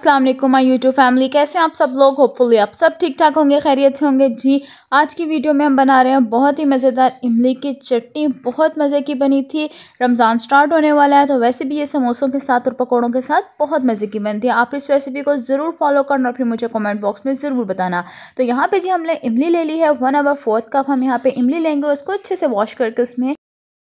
Aslam my YouTube YouTube family कैसे आप सब लोग होपफुली आप सब ठीक ठाक होंगे खैरियत से होंगे जी आज की वीडियो में हम बना रहे हैं बहुत ही मज़ेदार इमली की चटनी बहुत मज़े की बनी थी रमज़ान स्टार्ट होने वाला है तो वैसे भी ये समोसों के साथ और पकौड़ों के साथ बहुत मज़े की बनती है आप इस रेसिपी को ज़रूर फॉलो करना और फिर मुझे कॉमेंट बॉक्स में ज़रूर बताना तो यहाँ पर जी हमने इमली ले ली है वन आवर फोर्थ कप हम यहाँ पर इमली लेंगे और उसको अच्छे से वॉश करके उसमें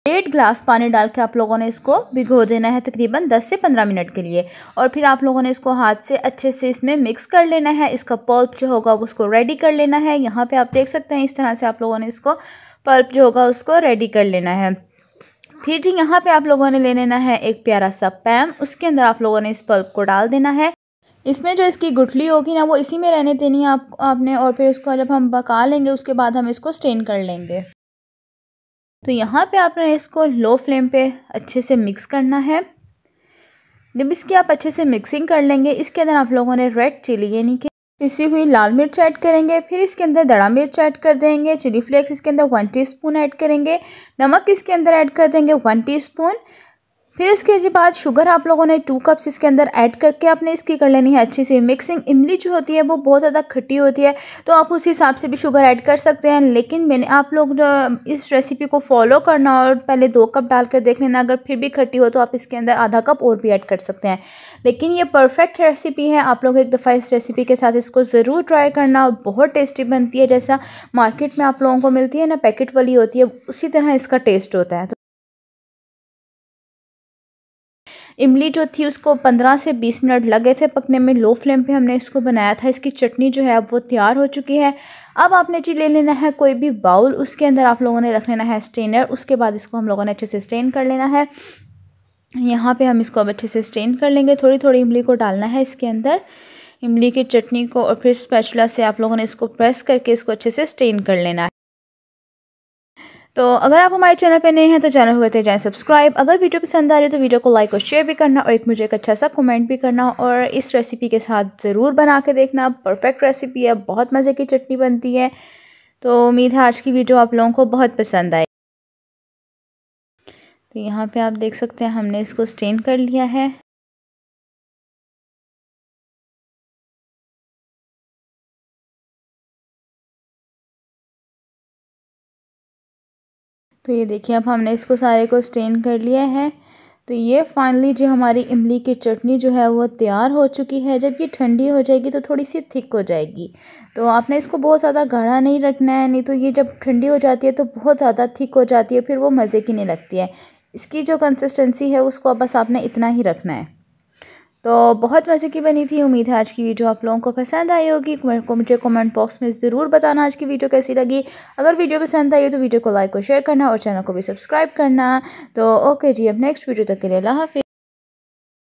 डेढ़ ग्लास पानी डाल के आप लोगों ने इसको भिगो देना है तकरीबन 10 से 15 मिनट के लिए और फिर आप लोगों ने इसको हाथ से अच्छे से इसमें मिक्स कर लेना है इसका पल्प जो होगा उसको रेडी कर लेना है यहाँ पे आप देख सकते हैं इस तरह से आप लोगों ने इसको पल्प जो होगा उसको रेडी कर लेना है फिर यहाँ पर आप लोगों ने ले लेना है एक प्यारा सा पैन उसके अंदर आप लोगों ने इस पल्प को डाल देना है इसमें जो इसकी गुठली होगी ना वो इसी में रहने देनी है आप आपने और फिर उसको जब हम पका लेंगे उसके बाद हम इसको स्टेन कर लेंगे तो यहाँ पे आपने इसको लो फ्लेम पे अच्छे से मिक्स करना है जब इसकी आप अच्छे से मिक्सिंग कर लेंगे इसके अंदर आप लोगों ने रेड चिली यानी कि पिसी हुई लाल मिर्च ऐड करेंगे फिर इसके अंदर दड़ा मिर्च ऐड कर देंगे चिली फ्लेक्स इसके अंदर वन टीस्पून ऐड करेंगे नमक इसके अंदर ऐड कर देंगे वन टीस्पून फिर उसके बाद शुगर आप लोगों ने टू कप्स इसके अंदर ऐड करके आपने इसकी कर लेनी है अच्छी सी मिक्सिंग इमली जो होती है वो बहुत ज़्यादा खट्टी होती है तो आप उस हिसाब से भी शुगर ऐड कर सकते हैं लेकिन मैंने आप लोग इस रेसिपी को फॉलो करना और पहले दो कप डाल कर देख लेना अगर फिर भी खट्टी हो तो आप इसके अंदर आधा कप और भी ऐड कर सकते हैं लेकिन ये परफेक्ट रेसिपी है आप लोग एक दफ़ा इस रेसिपी के साथ इसको ज़रूर ट्राई करना बहुत टेस्टी बनती है जैसा मार्केट में आप लोगों को मिलती है ना पैकेट वाली होती है उसी तरह इसका टेस्ट होता है इमली जो थी उसको पंद्रह से बीस मिनट लगे थे पकने में लो फ्लेम पे हमने इसको बनाया था इसकी चटनी जो है अब वो तैयार हो चुकी है अब आपने जी ले लेना है कोई भी बाउल उसके अंदर आप लोगों ने रख लेना है स्टेनर उसके बाद इसको हम लोगों ने अच्छे से स्टेन कर लेना है यहाँ पे हम इसको अब अच्छे से स्टेन कर लेंगे थोड़ी थोड़ी इमली को डालना है इसके अंदर इमली की चटनी को और फिर स्पैचुला से आप लोगों ने इसको प्रेस करके इसको अच्छे से स्टेन कर लेना है तो अगर आप हमारे चैनल पर नए हैं तो चैनल को करते जाएँ सब्सक्राइब अगर वीडियो पसंद आ रही है तो वीडियो को लाइक और शेयर भी करना और एक मुझे एक अच्छा सा कमेंट भी करना और इस रेसिपी के साथ ज़रूर बना के देखना परफेक्ट रेसिपी है बहुत मज़े की चटनी बनती है तो उम्मीद है आज की वीडियो आप लोगों को बहुत पसंद आए तो यहाँ पर आप देख सकते हैं हमने इसको स्टेन कर लिया है तो ये देखिए अब हमने इसको सारे को स्टेन कर लिया है तो ये फाइनली जो हमारी इमली की चटनी जो है वो तैयार हो चुकी है जब ये ठंडी हो जाएगी तो थोड़ी सी थिक हो जाएगी तो आपने इसको बहुत ज़्यादा गाढ़ा नहीं रखना है नहीं तो ये जब ठंडी हो जाती है तो बहुत ज़्यादा थिक हो जाती है फिर वो मज़े की नहीं लगती है इसकी जो कंसिस्टेंसी है उसको बस आपने इतना ही रखना है तो बहुत मज़े की बनी थी उम्मीद है आज की वीडियो आप लोगों को पसंद आई होगी मुझे कमेंट बॉक्स में ज़रूर बताना आज की वीडियो कैसी लगी अगर वीडियो पसंद आई तो वीडियो को लाइक और शेयर करना और चैनल को भी सब्सक्राइब करना तो ओके जी अब नेक्स्ट वीडियो तक के लिए अल्लाह हाफि